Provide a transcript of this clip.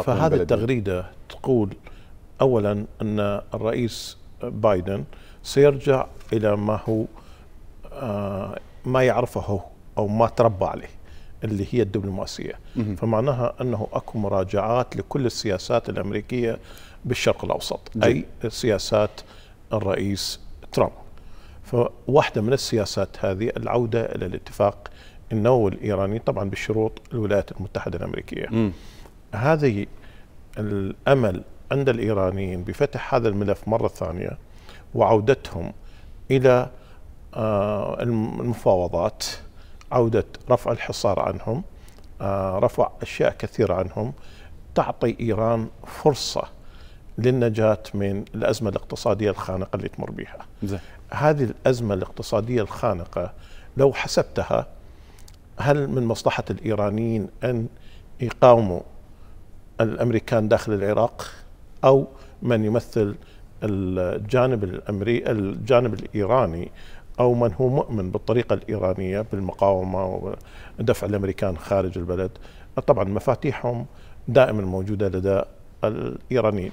فهذه التغريدة تقول أولا أن الرئيس بايدن سيرجع إلى ما هو آه، ما يعرفه أو ما تربى عليه اللي هي الدبلوماسية فمعناها أنه أكو مراجعات لكل السياسات الأمريكية بالشرق الأوسط جي. أي سياسات الرئيس ترامب فواحدة من السياسات هذه العودة إلى الاتفاق النووي الإيراني طبعا بشروط الولايات المتحدة الأمريكية م. هذه الامل عند الايرانيين بفتح هذا الملف مره ثانيه وعودتهم الى آه، المفاوضات عوده رفع الحصار عنهم آه، رفع اشياء كثيره عنهم تعطي ايران فرصه للنجاه من الازمه الاقتصاديه الخانقه اللي تمر بها. هذه الازمه الاقتصاديه الخانقه لو حسبتها هل من مصلحه الايرانيين ان يقاوموا الامريكان داخل العراق او من يمثل الجانب الامري الجانب الايراني او من هو مؤمن بالطريقه الايرانيه بالمقاومه ودفع الامريكان خارج البلد طبعا مفاتيحهم دائما موجوده لدى الايرانيين